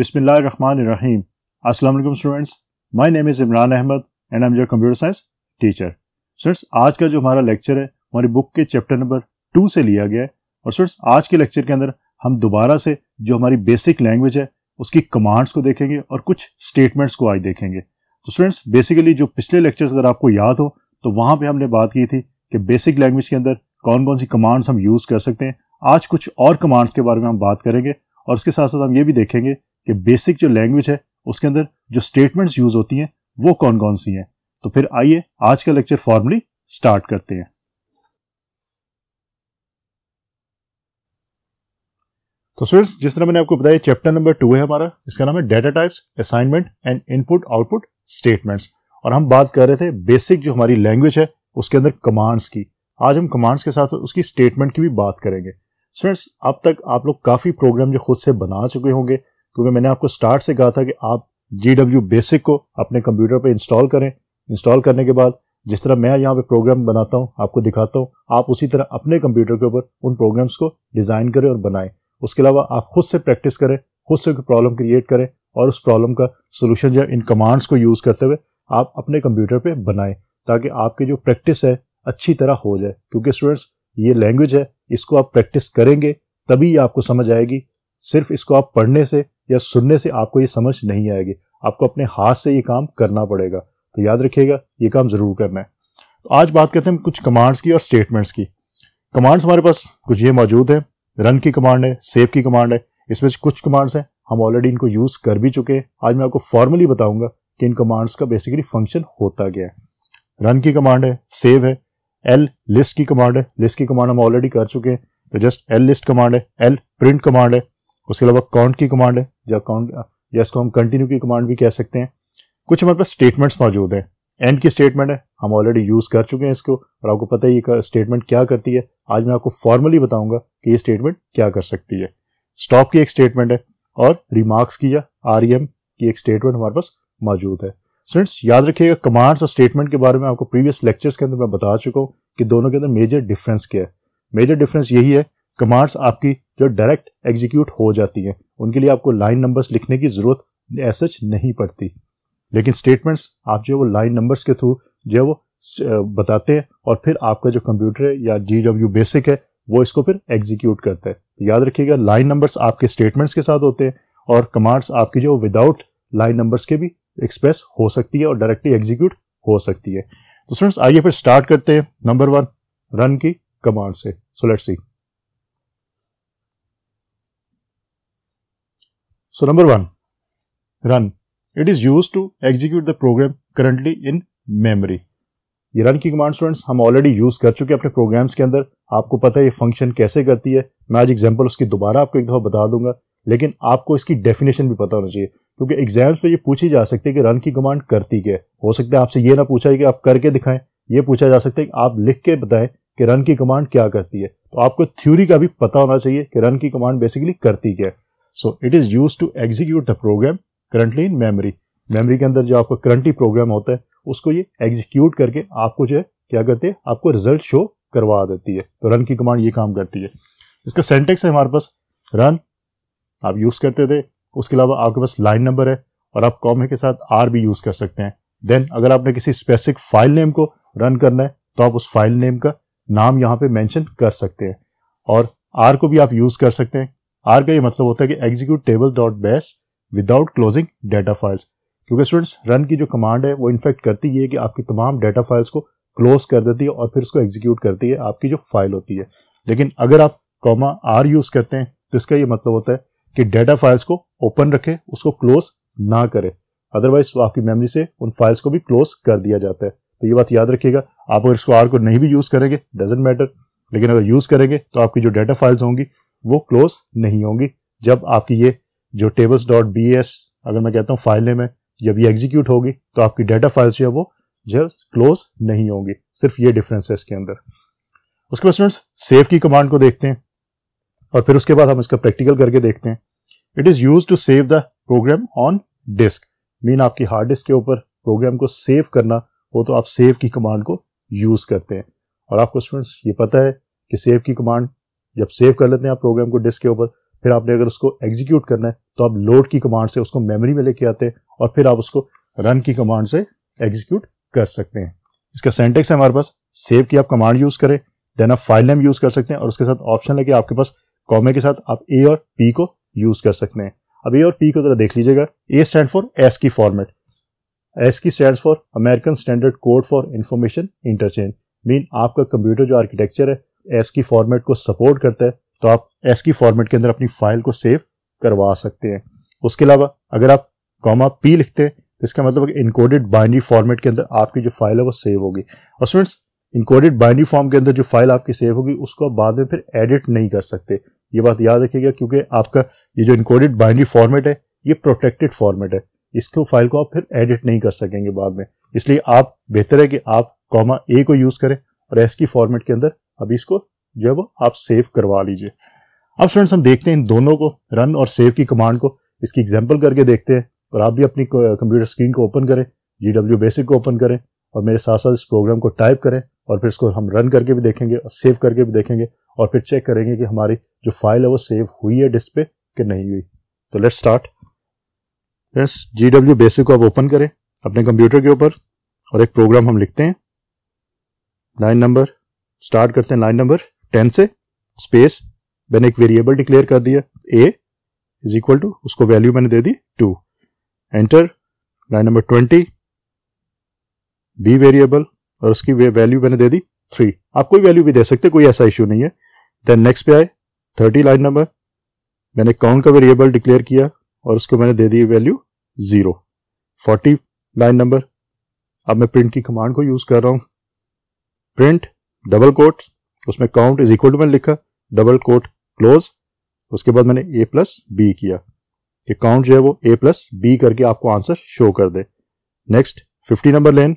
Bismillahirrahmanirrahim. Assalamu alaikum students. My name is Imran Ahmed and I'm your computer science teacher. Students, आज का जो हमारा lecture है हमारी बुक के चैप्टर नंबर टू से लिया गया है और स्टूडेंट्स आज के लेक्चर के अंदर हम दोबारा से जो हमारी बेसिक लैंग्वेज है उसकी कमांड्स को देखेंगे और कुछ स्टेटमेंट्स को आज देखेंगे तो स्टूडेंट्स बेसिकली जो पिछले लेक्चर्स अगर आपको याद हो तो वहाँ पर हमने बात की थी कि बेसिक लैंग्वेज के अंदर कौन कौन सी कमांड्स हम यूज़ कर सकते हैं आज कुछ और कमांड्स के बारे में हम बात करेंगे और उसके साथ साथ हम ये भी देखेंगे कि बेसिक जो लैंग्वेज है उसके अंदर जो स्टेटमेंट्स यूज होती हैं वो कौन कौन सी हैं तो फिर आइए आज का लेक्चर फॉर्मली स्टार्ट करते हैं तो स्टूडेंट्स जिस तरह मैंने आपको बताया चैप्टर नंबर टू है हमारा इसका नाम है data types assignment and input output statements और हम बात कर रहे थे बेसिक जो हमारी लैंग्वेज है उसके अंदर कमांड्स की आज हम कमांड्स के साथ साथ उसकी स्टेटमेंट की भी बात करेंगे स्टूडेंट्स अब तक आप लोग काफ़ी प्रोग्राम जो खुद से बना चुके होंगे क्योंकि मैंने आपको स्टार्ट से कहा था कि आप जी डब्ल्यू बेसिक को अपने कंप्यूटर पर इंस्टॉल करें इंस्टॉल करने के बाद जिस तरह मैं यहाँ पे प्रोग्राम बनाता हूँ आपको दिखाता हूँ आप उसी तरह अपने कंप्यूटर के ऊपर उन प्रोग्राम्स को डिज़ाइन करें और बनाएं उसके अलावा आप खुद से प्रैक्टिस करें खुद से प्रॉब्लम क्रिएट करें और उस प्रॉब्लम का सोल्यूशन या इन कमांड्स को यूज़ करते हुए आप अपने कंप्यूटर पर बनाएं ताकि आपकी जो प्रैक्टिस है अच्छी तरह हो जाए क्योंकि स्टूडेंट्स ये लैंग्वेज है इसको आप प्रैक्टिस करेंगे तभी आपको समझ आएगी सिर्फ इसको आप पढ़ने से या सुनने से आपको ये समझ नहीं आएगी आपको अपने हाथ से ये काम करना पड़ेगा तो याद रखिएगा ये काम ज़रूर करना है तो आज बात करते हैं कुछ कमांड्स की और स्टेटमेंट्स की कमांड्स हमारे पास कुछ ये मौजूद है रन की कमांड है सेव की कमांड है इसमें कुछ कमांड्स हैं हम ऑलरेडी इनको यूज़ कर भी चुके हैं आज मैं आपको फॉर्मली बताऊंगा कि इन कमांड्स का बेसिकली फंक्शन होता क्या है रन की कमांड है सेव है एल लिस्ट की कमांड है लिस्ट की कमांड हम ऑलरेडी कर चुके हैं तो जस्ट एल लिस्ट कमांड है एल प्रिंट कमांड है उसके अलावा काउंट की कमांड है या काउंट या इसको हम कंटिन्यू की कमांड भी कह सकते हैं कुछ हमारे पास स्टेटमेंट्स मौजूद हैं एंड की स्टेटमेंट है हम ऑलरेडी यूज़ कर चुके हैं इसको और आपको पता है ये स्टेटमेंट क्या करती है आज मैं आपको फॉर्मली बताऊंगा कि ये स्टेटमेंट क्या कर सकती है स्टॉप की एक स्टेटमेंट है और रिमार्क्स की या आर e की एक स्टेटमेंट हमारे पास मौजूद है स्टूडेंट्स याद रखिएगा कमांड्स और स्टेटमेंट के बारे में आपको प्रीवियस लेक्चर्स के अंदर मैं बता चुका हूँ कि दोनों के अंदर मेजर डिफरेंस क्या है मेजर डिफरेंस यही है कमांड्स आपकी जो डायरेक्ट एग्जीक्यूट हो जाती हैं उनके लिए आपको लाइन नंबर्स लिखने की ज़रूरत ऐसा नहीं पड़ती लेकिन स्टेटमेंट्स आप जो है वो लाइन नंबर्स के थ्रू जो है वो बताते हैं और फिर आपका जो कंप्यूटर है या जी डब्ल्यू बेसिक है वो इसको फिर एग्जीक्यूट करता है तो याद रखिएगा लाइन नंबर्स आपके स्टेटमेंट्स के साथ होते हैं और कमांड्स आपकी जो विदाउट लाइन नंबर्स के भी एक्सप्रेस हो सकती है और डायरेक्टली एग्जीक्यूट हो सकती है तो फ्रेंड्स आइए फिर स्टार्ट करते हैं नंबर वन रन की कमांड से so let's see So number one, run. It is used to execute the program currently in memory. ये रन की कमांड स्टूडेंट्स हम ऑलरेडी यूज कर चुके हैं अपने प्रोग्राम्स के अंदर आपको पता है ये फंक्शन कैसे करती है मैं आज एग्जांपल उसकी दोबारा आपको एक दफा बता दूंगा लेकिन आपको इसकी डेफिनेशन भी पता होना चाहिए क्योंकि एग्जाम्स पे ये पूछी जा सकती है कि रन की कमांड करती क्या है हो सकता है आपसे ये ना पूछा है कि आप करके दिखाएं ये पूछा जा सकता है कि आप लिख के बताएं कि रन की कमांड क्या करती है तो आपको थ्योरी का भी पता होना चाहिए कि रन की कमांड बेसिकली करती क्या है so it is use to execute the program currently in memory memory के अंदर जो आपका करंटली प्रोग्राम होता है उसको ये एग्जीक्यूट करके आपको जो है क्या करते हैं आपको रिजल्ट शो करवा देती है तो रन की कमांड ये काम करती है इसका सेंटेक्स है हमारे पास रन आप यूज़ करते थे उसके अलावा आपके पास लाइन नंबर है और आप कॉमे के साथ आर भी यूज़ कर सकते हैं देन अगर आपने किसी स्पेसिफिक फाइल नेम को रन करना है तो आप उस फाइल नेम का नाम यहाँ पे मेंशन कर सकते हैं और आर को भी आप यूज़ कर सकते हैं आर का ये मतलब होता है कि executable dot bas without closing data files क्योंकि स्टूडेंट्स रन की जो कमांड है वो इनफेक्ट करती है कि आपकी तमाम डेटा फाइल्स को क्लोज कर देती है और फिर उसको एग्जीक्यूट करती है आपकी जो फाइल होती है लेकिन अगर आप कॉमा आर यूज करते हैं तो इसका ये मतलब होता है कि डेटा फाइल्स को ओपन रखे उसको क्लोज ना करे अदरवाइज आपकी मेमोरी से उन फाइल्स को भी क्लोज कर दिया जाता है तो ये बात याद रखिएगा आप अगर इसको आर को नहीं भी यूज करेंगे डजेंट मैटर लेकिन अगर यूज करेंगे तो आपकी जो डेटा फाइल्स होंगी वो क्लोज नहीं होंगी जब आपकी ये जो टेबल्स डॉट बी एस अगर मैं कहता हूँ फाइलें में जब ये एग्जीक्यूट होगी तो आपकी डेटा फाइल्स जो है वो जब क्लोज नहीं होंगी सिर्फ ये डिफरेंस है इसके अंदर उसके बाद स्टूडेंट्स सेव की कमांड को देखते हैं और फिर उसके बाद हम इसका प्रैक्टिकल करके देखते हैं it is use to save the program on disk mean आपकी हार्ड डिस्क के ऊपर प्रोग्राम को सेव करना हो तो आप सेव की कमांड को यूज़ करते हैं और आपको स्टूडेंट्स ये पता है कि सेव की कमांड जब सेव कर लेते हैं आप प्रोग्राम को डिस्क के ऊपर फिर आपने अगर उसको एग्जीक्यूट करना है तो आप लोड की कमांड से उसको मेमोरी में लेके आते हैं और फिर आप उसको रन की कमांड से एग्जीक्यूट कर सकते हैं इसका सेंटेक्स है हमारे पास सेव की आप कमांड यूज करें देन आप फाइल नेम यूज कर सकते हैं और उसके साथ ऑप्शन है कि आपके पास कॉमे के साथ आप ए और पी को यूज कर सकते हैं अब ए और पी को जरा देख लीजिएगा A stand for ASCII format ASCII stand for American standard code for information interchange mean आपका कंप्यूटर जो आर्किटेक्चर है एस की फॉर्मेट को सपोर्ट करता है तो आप एस की फॉर्मेट के अंदर अपनी फाइल को सेव करवा सकते हैं उसके अलावा अगर आप कॉमा पी लिखते हैं तो इसका मतलब इनकोडेड बाइंड्री फॉर्मेट के अंदर आपकी जो फाइल है वो सेव होगी और स्टूडेंट्स इनकोडेड बाइनरी फॉर्म के अंदर जो फाइल आपकी सेव होगी उसको आप बाद में फिर एडिट नहीं कर सकते ये बात याद रखिएगा क्योंकि आपका ये जो इनकोडेड बाइंड्री फॉर्मेट है ये प्रोटेक्टेड फॉर्मेट है इसको फाइल को आप फिर एडिट नहीं कर सकेंगे बाद में इसलिए आप बेहतर है कि आप कॉमा ए को यूज़ करें और एस की फॉर्मेट के अंदर अब इसको जो है वो आप सेव करवा लीजिए अब स्टूडेंट्स हम देखते हैं इन दोनों को रन और सेव की कमांड को इसकी एग्जाम्पल करके देखते हैं और आप भी अपनी कंप्यूटर स्क्रीन को ओपन करें जी डब्ल्यू बेसिक को ओपन करें और मेरे साथ साथ इस प्रोग्राम को टाइप करें और फिर इसको हम रन करके भी देखेंगे और सेव करके भी देखेंगे और फिर चेक करेंगे कि हमारी जो फाइल है वो सेव हुई है डिस्प्ले पे कि नहीं हुई तो let's start friends G W BASIC को आप ओपन करें अपने कंप्यूटर के ऊपर और एक प्रोग्राम हम लिखते हैं नाइन नंबर स्टार्ट करते हैं लाइन नंबर टेन से स्पेस मैंने एक वेरिएबल डिक्लेयर कर दिया ए इज इक्वल टू उसको वैल्यू मैंने दे दी two enter line number twenty B variable और उसकी वैल्यू मैंने दे दी थ्री आप कोई वैल्यू भी दे सकते कोई ऐसा इश्यू नहीं है देन नेक्स्ट पे आए थर्टी लाइन नंबर मैंने काउंट का वेरिएबल डिक्लेयर किया और उसको मैंने दे दी value zero forty line number अब मैं प्रिंट की कमांड को यूज कर रहा हूं प्रिंट डबल कोट उसमें काउंट इज इक्वल टू मैंने लिखा डबल कोट क्लोज उसके बाद मैंने ए प्लस बी किया कि काउंट जो है वो ए प्लस बी करके आपको आंसर शो कर दे नेक्स्ट फिफ्टी नंबर लेन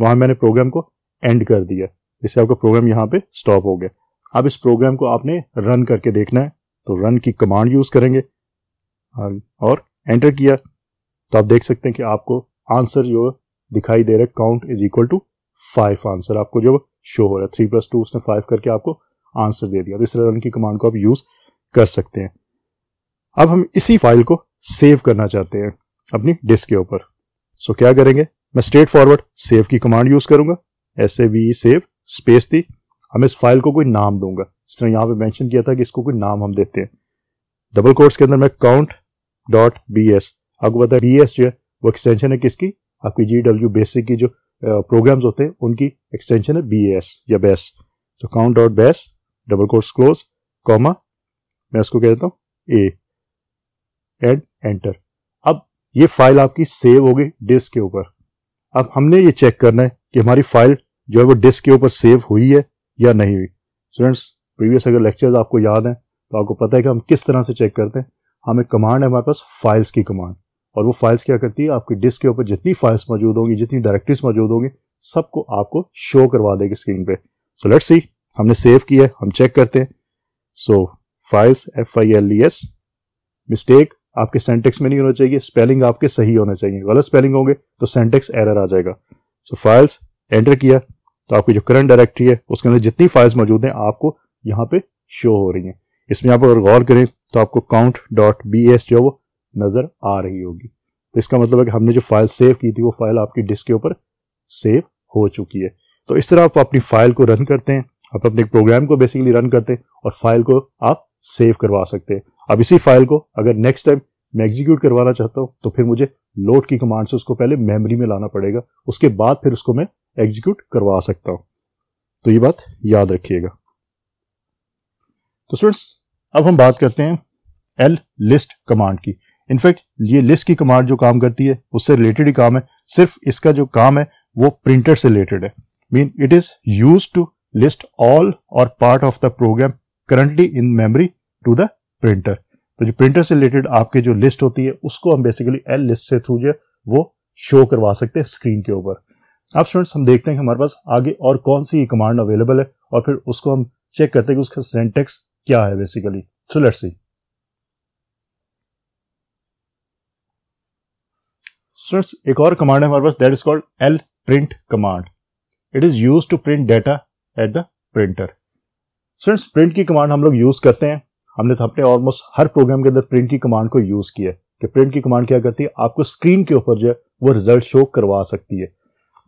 वहां मैंने प्रोग्राम को एंड कर दिया इससे आपका प्रोग्राम यहाँ पे स्टॉप हो गया अब इस प्रोग्राम को आपने रन करके देखना है तो रन की कमांड यूज करेंगे हाँ, और एंटर किया तो आप देख सकते हैं कि आपको आंसर जो दिखाई दे रहा है count is equal to five answer आपको जो शो हो रहा है थ्री प्लस टू उसने फाइव करके आपको आंसर दे दिया तो इस तरह की कमांड को आप यूज़ कर सकते हैं अब हम इसी फाइल को सेव करना चाहते हैं अपनी डिस्क के ऊपर सो क्या करेंगे मैं स्ट्रेट फॉरवर्ड सेव की कमांड यूज़ करूंगा S A V save space दी हम इस फाइल को कोई नाम दूंगा जिस तरह यहां पे मेंशन किया था कि इसको कोई नाम हम देते हैं डबल कोर्ट्स के अंदर मैं काउंट डॉट बी एस आपको पता है बी एस जो है वो एक्सटेंशन है किसकी आपकी जी डब्ल्यू बेसिक की जो प्रोग्राम्स होते हैं उनकी एक्सटेंशन है बी एस या बेस तो count dot bas double quotes close comma मैं उसको कह देता हूँ ए एंड एंटर अब ये फाइल आपकी सेव होगी डिस्क के ऊपर अब हमने ये चेक करना है कि हमारी फाइल जो है वो डिस्क के ऊपर सेव हुई है या नहीं हुई स्टूडेंट्स प्रीवियस अगर लेक्चर्स आपको याद हैं तो आपको पता है कि हम किस तरह से चेक करते हैं हमें कमांड है हमारे पास फाइल्स की कमांड और वो फाइल्स क्या करती है आपकी डिस्क के ऊपर जितनी फाइल्स मौजूद होंगी जितनी डायरेक्टरीज मौजूद होंगी सबको आपको शो करवा देगी स्क्रीन पे सो लेट्स सी हमने सेव किया हम चेक करते हैं so files F I L E S mistake आपके सेंटेक्स में नहीं होना चाहिए स्पेलिंग आपके सही होना चाहिए गलत स्पेलिंग होंगे तो सेंटेक्स एरर आ जाएगा सो फाइल्स एंटर किया तो आपकी जो करंट डायरेक्टरी है उसके अंदर जितनी फाइल्स मौजूद हैं आपको यहाँ पे शो हो रही हैं इसमें आप अगर गौर करें तो आपको काउंट डॉट बी एस जो है वो नज़र आ रही होगी तो इसका मतलब है कि हमने जो फाइल सेव की थी वो फाइल आपकी डिस्क के ऊपर सेव हो चुकी है तो इस तरह आप अपनी फाइल को रन करते हैं आप अपने प्रोग्राम को बेसिकली रन करते हैं और फाइल को आप सेव करवा सकते हैं अब इसी फाइल को अगर नेक्स्ट टाइम मैं एग्जीक्यूट करवाना चाहता हूं तो फिर मुझे लोड की कमांड से उसको पहले मेमोरी में लाना पड़ेगा उसके बाद फिर उसको मैं एग्जीक्यूट करवा सकता हूँ तो ये बात याद रखिएगा तो स्टूडेंट्स अब हम बात करते हैं एल लिस्ट कमांड की इनफैक्ट ये लिस्ट की कमांड जो काम करती है उससे रिलेटेड ही काम है सिर्फ इसका जो काम है वो प्रिंटर से रिलेटेड है mean it is use to list all or part of the program currently in memory to the printer तो जो प्रिंटर से रिलेटेड आपके जो लिस्ट होती है उसको हम बेसिकली एल लिस्ट से थ्रू जो वो शो करवा सकते हैं स्क्रीन के ऊपर अब स्टूडेंट्स हम देखते हैं कि हमारे पास आगे और कौन सी कमांड अवेलेबल है और फिर उसको हम चेक करते हैं कि उसका सेंटेक्स क्या है basically so let's see students एक और कमांड है हमारे पास that is called L print command it is use to print data at the printer students print की कमांड हम लोग यूज करते हैं हमने तो अपने ऑलमोस्ट हर प्रोग्राम के अंदर प्रिंट की कमांड को यूज किया है कि प्रिंट की कमांड क्या करती है आपको स्क्रीन के ऊपर जो है वो रिजल्ट शो करवा सकती है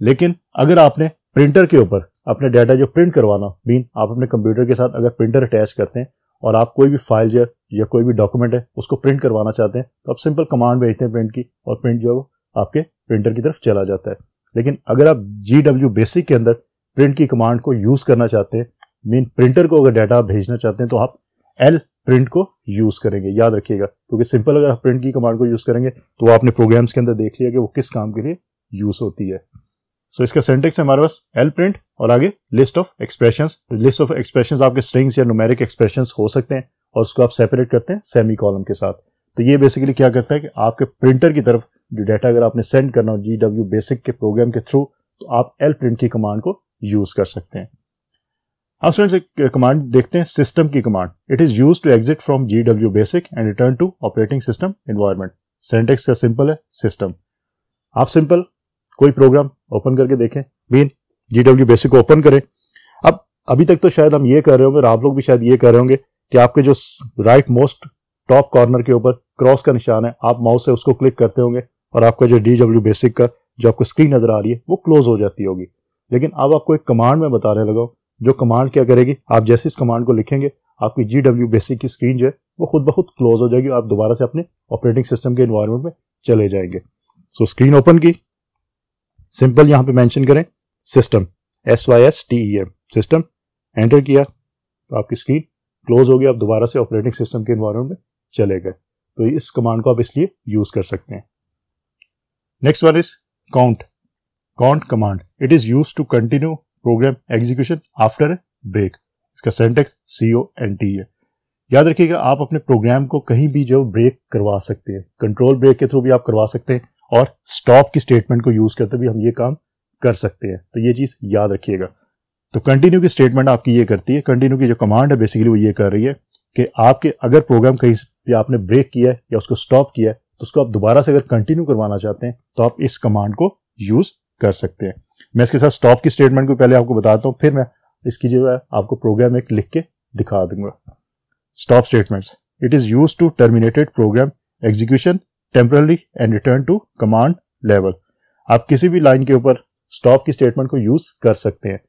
लेकिन अगर आपने प्रिंटर के ऊपर अपने डाटा जो प्रिंट करवाना मीन आप अपने कंप्यूटर के साथ अगर प्रिंटर अटैच करते हैं और आप कोई भी फाइल जो है या कोई भी डॉक्यूमेंट है उसको प्रिंट करवाना चाहते हैं तो आप सिंपल कमांड भेजते हैं प्रिंट की और प्रिंट जो है वो आपके प्रिंटर की तरफ चला जाता है लेकिन अगर आप जी डब्ल्यू बेसिक के अंदर प्रिंट की कमांड को यूज़ करना चाहते हैं मीन प्रिंटर को अगर डाटा आप भेजना चाहते हैं तो आप एल प्रिंट को यूज़ करेंगे याद रखिएगा क्योंकि तो सिंपल अगर आप प्रिंट की कमांड को यूज़ करेंगे तो आपने प्रोग्राम्स के अंदर देख लिया कि वो किस काम के लिए यूज़ होती है सो so, इसका सेंटेक्स है हमारे पास एल प्रिंट और आगे list of expression list of expression आपके स्ट्रिंग्स या नोमेरिक एक्सप्रेशन हो सकते हैं और उसको आप सेपरेट करते हैं सेमी कॉलम के साथ तो ये बेसिकली क्या करता है कि आपके प्रिंटर की तरफ जो डाटा अगर आपने सेंड करना हो जी डब्ल्यू बेसिक के प्रोग्राम के थ्रू तो आप एल प्रिंट की कमांड को यूज कर सकते हैं अब स्टूडेंट्स एक कमांड देखते हैं सिस्टम की command it is use to exit from G W BASIC and return to operating system environment syntax का सिंपल है सिस्टम आप सिंपल कोई प्रोग्राम ओपन करके देखें बीन जी डब्ल्यू बेसिक को ओपन करें अब अभी तक तो शायद हम ये कर रहे होंगे और आप लोग भी शायद ये कर रहे होंगे कि आपके जो राइट मोस्ट टॉप कॉर्नर के ऊपर क्रॉस का निशान है आप माउस से उसको क्लिक करते होंगे और आपका जो डी डब्ल्यू बेसिक का जो आपको स्क्रीन नज़र आ रही है वो क्लोज हो जाती होगी लेकिन अब आपको एक कमांड में बताने लगा जो कमांड क्या करेगी आप जैसे इस कमांड को लिखेंगे आपकी जी डब्ल्यू बेसिक की स्क्रीन जो है वो खुद ब खुद क्लोज हो जाएगी आप दोबारा से अपने ऑपरेटिंग सिस्टम के इन्वायरमेंट में चले जाएंगे सो स्क्रीन ओपन की सिंपल यहां पे मेंशन करें system S Y S T E M system enter किया तो आपकी स्क्रीन क्लोज होगी आप दोबारा से ऑपरेटिंग सिस्टम के इन्वायरमेंट में चले गए तो इस कमांड को आप इसलिए यूज़ कर सकते हैं Next one is count. Count command. It is used to continue program execution after a break. इसका सेंटेक्स सीओ एन टी है याद रखिएगा आप अपने प्रोग्राम को कहीं भी जो ब्रेक करवा सकते हैं कंट्रोल ब्रेक के थ्रू भी आप करवा सकते हैं और स्टॉप की स्टेटमेंट को यूज करते भी हम ये काम कर सकते हैं तो ये चीज याद रखिएगा तो कंटिन्यू की स्टेटमेंट आपकी ये करती है कंटिन्यू की जो कमांड है बेसिकली वो ये कर रही है कि आपके अगर प्रोग्राम कहीं आपने ब्रेक किया है या उसको स्टॉप किया है तो उसको आप दोबारा से अगर कंटिन्यू करवाना चाहते हैं तो आप इस कमांड को यूज़ कर सकते हैं मैं इसके साथ स्टॉप की स्टेटमेंट को पहले आपको बताता हूँ फिर मैं इसकी जो है आपको प्रोग्राम एक लिख के दिखा दूंगा stop statements it is use to terminated program execution temporarily and return to command level आप किसी भी लाइन के ऊपर स्टॉप की स्टेटमेंट को यूज कर सकते हैं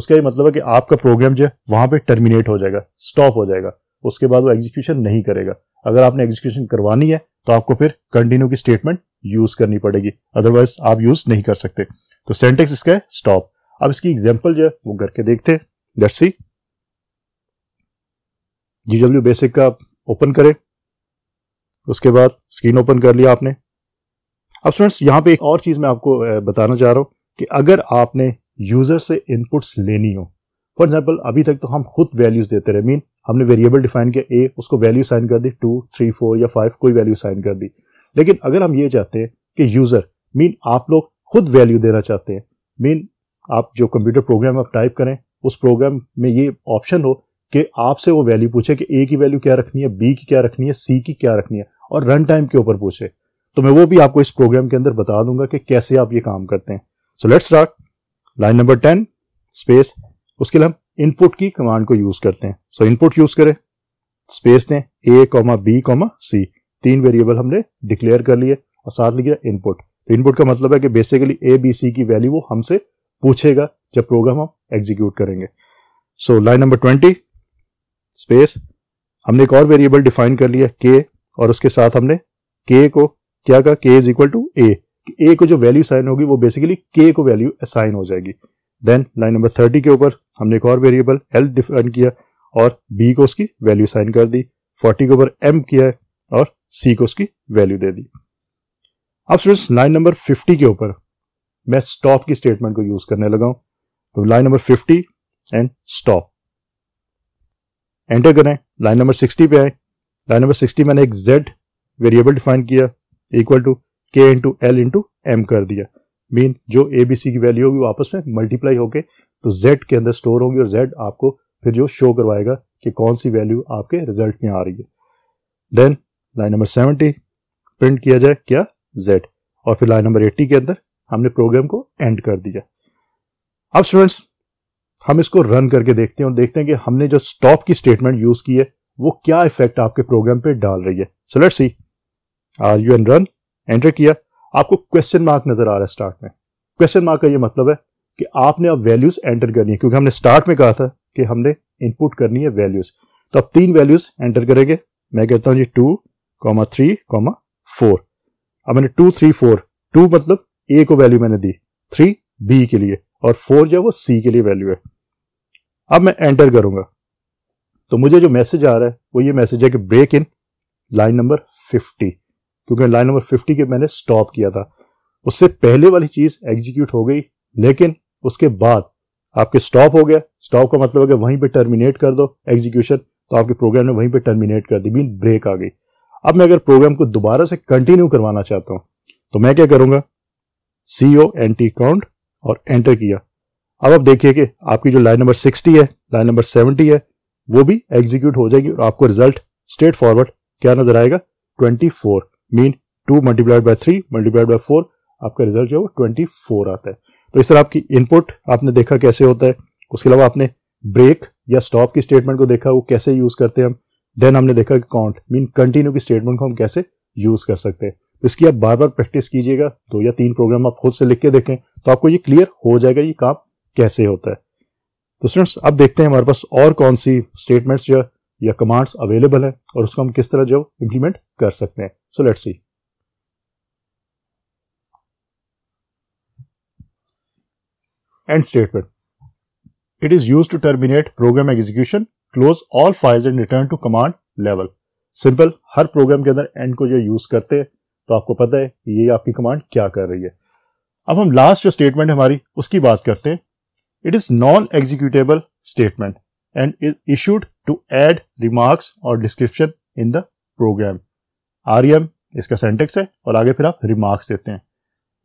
उसका ये मतलब है कि आपका प्रोग्राम जो है वहां पर टर्मिनेट हो जाएगा स्टॉप हो जाएगा उसके बाद वो एग्जीक्यूशन नहीं करेगा अगर आपने एग्जीक्यूशन करवानी है तो आपको फिर कंटिन्यू की स्टेटमेंट यूज करनी पड़ेगी अदरवाइज आप यूज नहीं कर सकते तो सेंटेक्स इसका है स्टॉप अब इसकी एग्जाम्पल जो है वो करके देखते हैं लेट सी जीडब्ल्यू बेसिक का ओपन करें उसके बाद स्क्रीन ओपन कर लिया आपने अब स्टूडेंट्स यहां पे एक और चीज मैं आपको बताना चाह रहा हूं कि अगर आपने यूजर से इनपुट्स लेनी हो फॉर एग्जाम्पल अभी तक तो हम खुद वैल्यूज देते रहे मीन हमने वेरिएबल डिफाइन किया ए उसको वैल्यू साइन कर दी टू थ्री फोर या फाइव कोई वैल्यू साइन कर दी लेकिन अगर हम ये चाहते हैं कि यूज़र मीन आप लोग खुद वैल्यू देना चाहते हैं मीन आप जो कंप्यूटर प्रोग्राम आप टाइप करें उस प्रोग्राम में ये ऑप्शन हो कि आपसे वो वैल्यू पूछे कि ए की वैल्यू क्या रखनी है बी की क्या रखनी है सी की क्या रखनी है और रन टाइम के ऊपर पूछे तो मैं वो भी आपको इस प्रोग्राम के अंदर बता दूंगा कि कैसे आप ये काम करते हैं so let's start line number ten space उसके लिए हम इनपुट की कमांड को यूज करते हैं सो इनपुट यूज करें स्पेस दें A comma B comma C तीन वेरिएबल हमने डिक्लेयर कर लिए और साथ लिखा इनपुट तो इनपुट का मतलब है कि बेसिकली ए बी सी की वैल्यू वो हमसे पूछेगा जब प्रोग्राम हम एग्जीक्यूट करेंगे so line number twenty space हमने एक और वेरिएबल डिफाइन कर लिया के और उसके साथ हमने के को क्या कहा K is equal to A A को जो वैल्यू साइन होगी वो बेसिकली के को वैल्यू असाइन हो जाएगी देन लाइन नंबर थर्टी के ऊपर हमने एक और वेरिएबल एल डिफाइन किया और बी को उसकी वैल्यू साइन कर दी फोर्टी के ऊपर एम किया है और सी को उसकी वैल्यू दे दी अब स्टूडेंट्स लाइन नंबर फिफ्टी के ऊपर मैं स्टॉप की स्टेटमेंट को यूज करने लगा हूं तो line number fifty and stop enter करें लाइन नंबर सिक्सटी पे आए लाइन नंबर सिक्सटी मैंने एक जेड वेरिएबल डिफाइन किया equal to K into L into M कर दिया मीन जो ए बी सी की वैल्यू होगी वो आपस में मल्टीप्लाई होके तो जेड के अंदर स्टोर होगी और जेड आपको फिर जो शो करवाएगा कि कौन सी वैल्यू आपके रिजल्ट में आ रही है then line number seventy print किया जाए क्या जेड और फिर लाइन नंबर एट्टी के अंदर हमने प्रोग्राम को एंड कर दिया अब स्टूडेंट्स हम इसको रन करके देखते हैं और देखते हैं कि हमने जो स्टॉप की स्टेटमेंट यूज की है वो क्या इफेक्ट आपके प्रोग्राम पे डाल रही है so let's see R U N run enter किया आपको क्वेश्चन मार्क नजर आ रहा है स्टार्ट में क्वेश्चन मार्क का ये मतलब है कि आपने अब वैल्यूज एंटर करनी है क्योंकि हमने स्टार्ट में कहा था कि हमने इनपुट करनी है वैल्यूज तो अब तीन वैल्यूज एंटर करेंगे मैं कहता हूं जी two comma three comma four अब मैंने टू थ्री फोर टू मतलब ए को वैल्यू मैंने दी थ्री बी के लिए और फोर जो है वो सी के लिए वैल्यू है अब मैं एंटर करूंगा तो मुझे जो मैसेज आ रहा है वो ये मैसेज है कि break in line number fifty क्योंकि लाइन नंबर फिफ्टी के मैंने स्टॉप किया था उससे पहले वाली चीज एग्जीक्यूट हो गई लेकिन उसके बाद आपके स्टॉप हो गया स्टॉप का मतलब अगर वहीं पे टर्मिनेट कर दो एग्जीक्यूशन तो आपके प्रोग्राम ने वहीं पे टर्मिनेट कर दी मीन ब्रेक आ गई अब मैं अगर प्रोग्राम को दोबारा से कंटिन्यू करवाना चाहता हूं तो मैं क्या करूंगा C O N T count और एंटर किया अब आप देखिए कि आपकी जो लाइन नंबर सिक्सटी है लाइन नंबर सेवेंटी है वो भी एग्जीक्यूट हो जाएगी और आपको रिजल्ट स्ट्रेट फॉरवर्ड क्या नजर आएगा twenty four mean two multiplied by three multiplied by four आपका रिजल्ट जो है वो ट्वेंटी फोर आता है तो इस तरह आपकी इनपुट आपने देखा कैसे होता है उसके अलावा आपने ब्रेक या स्टॉप की स्टेटमेंट को देखा वो कैसे यूज करते हैं हम देन हमने देखा कि काउंट मीन कंटिन्यू की स्टेटमेंट को हम कैसे यूज कर सकते हैं तो इसकी आप बार बार प्रैक्टिस कीजिएगा दो या तीन प्रोग्राम आप खुद से लिख के देखें तो आपको ये क्लियर हो जाएगा ये काम कैसे होता है तो स्टूडेंट्स अब देखते हैं हमारे पास और कौन सी स्टेटमेंट्स या या कमांड्स अवेलेबल है और उसको हम किस तरह जो इम्प्लीमेंट कर सकते हैं So let's see. End statement. It is used to terminate program execution, close all files and return to command level. Simple. Her program के अंदर end को जो use करते हैं तो आपको पता है ये आपकी command क्या कर रही है अब हम last जो स्टेटमेंट हमारी उसकी बात करते हैं It is non-executable statement and is issued to add remarks or description in the program. आरियम इसका सेंटेक्स है और आगे फिर आप रिमार्क्स देते हैं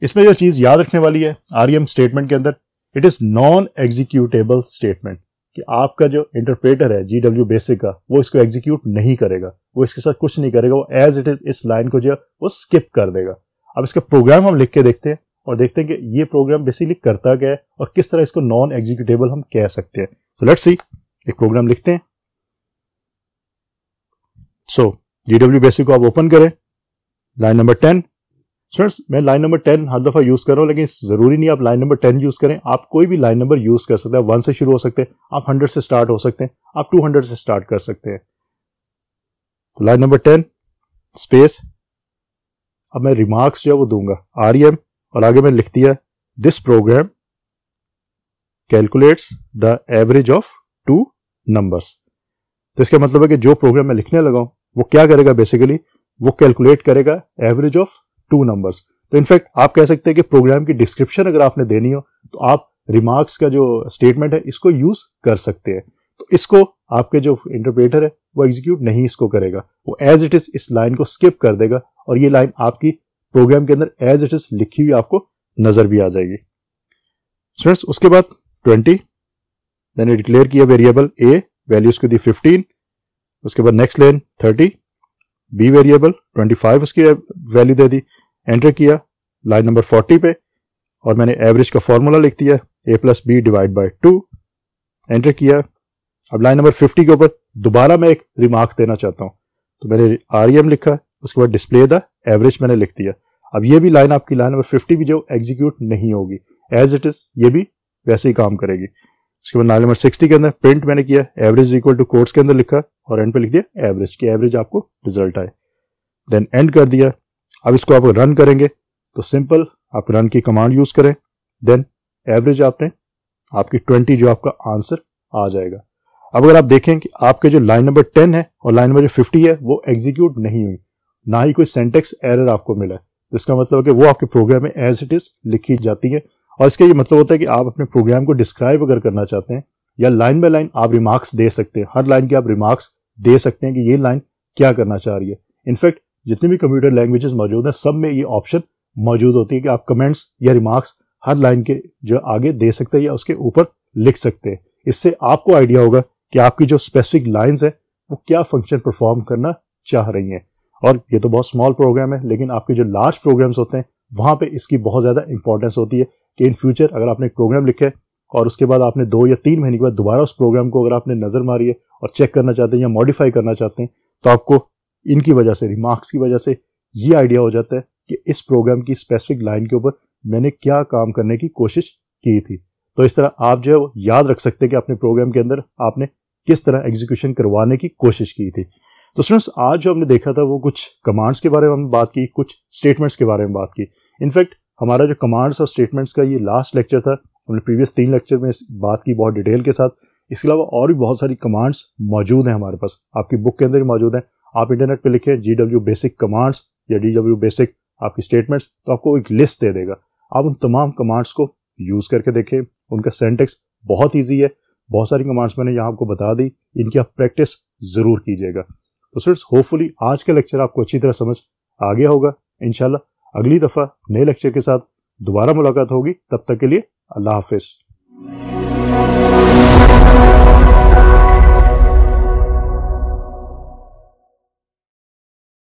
इसमें जो चीज याद रखने वाली है आरियम स्टेटमेंट के अंदर it is non executable statement कि आपका जो इंटरप्रेटर है जी डब्ल्यू बेसिक का वो इसको एग्जीक्यूट नहीं करेगा वो इसके साथ कुछ नहीं करेगा वो एज इट इज इस लाइन को जो है वो स्किप कर देगा अब इसका प्रोग्राम हम लिख के देखते हैं और देखते हैं कि ये प्रोग्राम बेसिकली करता क्या है और किस तरह इसको नॉन एग्जीक्यूटेबल हम कह सकते हैं सो लेट्स सी एक प्रोग्राम लिखते हैं सो so, जीडब्ल्यू बेसिक को आप ओपन करें लाइन नंबर टेन स्टूडेंट्स मैं लाइन नंबर टेन हर दफ़ा यूज़ कर रहा हूँ लेकिन ज़रूरी नहीं आप लाइन नंबर टेन यूज़ करें आप कोई भी लाइन नंबर यूज़ कर सकते हैं वन से शुरू हो सकते हैं आप हंड्रेड से स्टार्ट हो सकते हैं आप टू हंड्रेड से स्टार्ट कर सकते हैं लाइन नंबर टेन स्पेस अब मैं रिमार्क्स जो है वो दूंगा आर e और आगे मैं लिख दिया this program calculates the average of two numbers तो इसका मतलब है कि जो प्रोग्राम मैं लिखने लगाऊं वो क्या करेगा बेसिकली वो कैलकुलेट करेगा एवरेज ऑफ टू नंबर्स तो इनफैक्ट आप कह सकते हैं कि प्रोग्राम की डिस्क्रिप्शन अगर आपने देनी हो तो आप रिमार्क्स का जो स्टेटमेंट है इसको यूज कर सकते हैं तो इसको आपके जो इंटरप्रेटर है वो एग्जीक्यूट नहीं इसको करेगा वो एज इट इज इस लाइन को स्किप कर देगा और ये लाइन आपकी प्रोग्राम के अंदर एज इट इज लिखी हुई आपको नजर भी आ जाएगी स्टूडेंट्स उसके बाद ट्वेंटी देन डिक्लेयर किया वेरिएबल ए वैल्यूज को दी फिफ्टीन उसके बाद next line thirty B variable twenty five उसकी वैल्यू दे दी एंटर किया लाइन नंबर फोर्टी पे और मैंने एवरेज का फॉर्मूला लिख दिया A plus B divide by two enter किया अब लाइन नंबर फिफ्टी के ऊपर दोबारा मैं एक रिमार्क देना चाहता हूँ तो मैंने आर e लिखा उसके बाद डिस्प्ले द एवरेज मैंने लिख दिया अब ये भी लाइन आपकी लाइन नंबर फिफ्टी भी जो एग्जीक्यूट नहीं होगी एज इट इज ये भी वैसे ही काम करेगी उसके बाद लाइन नंबर सिक्सटी के अंदर प्रिंट मैंने किया एवरेज इक्वल टू कोर्स के अंदर लिखा और एंड पे लिख दिया एवरेज कि एवरेज आपको रिजल्ट आए देन एंड कर दिया अब इसको आप रन करेंगे तो सिंपल आप रन की कमांड यूज करें देन एवरेज आपने आपकी ट्वेंटी जो आपका आंसर आ जाएगा अब अगर आप देखें कि आपके जो लाइन नंबर टेन है और लाइन नंबर जो फिफ्टी है वो एग्जीक्यूट नहीं हुई ना ही कोई सेंटेक्स एरर आपको मिला है तो इसका मतलब है कि वो आपके प्रोग्राम में एज इट इज लिखी जाती है और इसका ये मतलब होता है कि आप अपने प्रोग्राम को डिस्क्राइब अगर करना चाहते हैं या लाइन बाय लाइन आप रिमार्क्स दे सकते हैं हर लाइन के आप रिमार्क्स दे सकते हैं कि ये लाइन क्या करना चाह रही है इनफैक्ट जितने भी कंप्यूटर लैंग्वेजेस मौजूद हैं सब में ये ऑप्शन मौजूद होती है कि आप कमेंट्स या रिमार्क्स हर लाइन के जो आगे दे सकते हैं या उसके ऊपर लिख सकते हैं इससे आपको आइडिया होगा कि आपकी जो स्पेसिफिक लाइन्स है वो क्या फंक्शन परफॉर्म करना चाह रही हैं और ये तो बहुत स्मॉल प्रोग्राम है लेकिन आपके जो लार्ज प्रोग्राम्स होते हैं वहां पे इसकी बहुत ज़्यादा इंपॉर्टेंस होती है कि इन फ्यूचर अगर आपने प्रोग्राम लिखे और उसके बाद आपने दो या तीन महीने के बाद दोबारा उस प्रोग्राम को अगर आपने नज़र मारी है और चेक करना चाहते हैं या मॉडिफाई करना चाहते हैं तो आपको इनकी वजह से रिमार्क्स की वजह से ये आइडिया हो जाता है कि इस प्रोग्राम की स्पेसिफिक लाइन के ऊपर मैंने क्या काम करने की कोशिश की थी तो इस तरह आप जो है वो याद रख सकते हैं कि अपने प्रोग्राम के अंदर आपने किस तरह एग्जीक्यूशन करवाने की कोशिश की थी तो स्टूडेंट्स आज जो हमने देखा था वो कुछ कमांड्स के बारे में हमने बात की कुछ स्टेटमेंट्स के बारे में बात की इनफैक्ट हमारा जो कमांड्स और स्टेटमेंट्स का ये लास्ट लेक्चर था हमने प्रीवियस तीन लेक्चर में इस बात की बहुत डिटेल के साथ इसके अलावा और भी बहुत सारी कमांड्स मौजूद हैं हमारे पास आपकी बुक के अंदर मौजूद हैं आप इंटरनेट पे लिखे जी डब्ल्यू बेसिक कमांड्स या डी डब्ल्यू बेसिक आपकी स्टेटमेंट्स तो आपको एक लिस्ट दे देगा आप उन तमाम कमांड्स को यूज़ करके देखें उनका सेंटेक्स बहुत ईजी है बहुत सारी कमांड्स मैंने यहाँ आपको बता दी इनकी आप प्रैक्टिस ज़रूर कीजिएगा तो स्टूडेंट्स होपफुली आज का लेक्चर आपको अच्छी तरह समझ आ गया होगा इनशाला अगली दफ़ा नए लेक्चर के साथ दोबारा मुलाकात होगी तब तक के लिए अल्लाह हाफिज़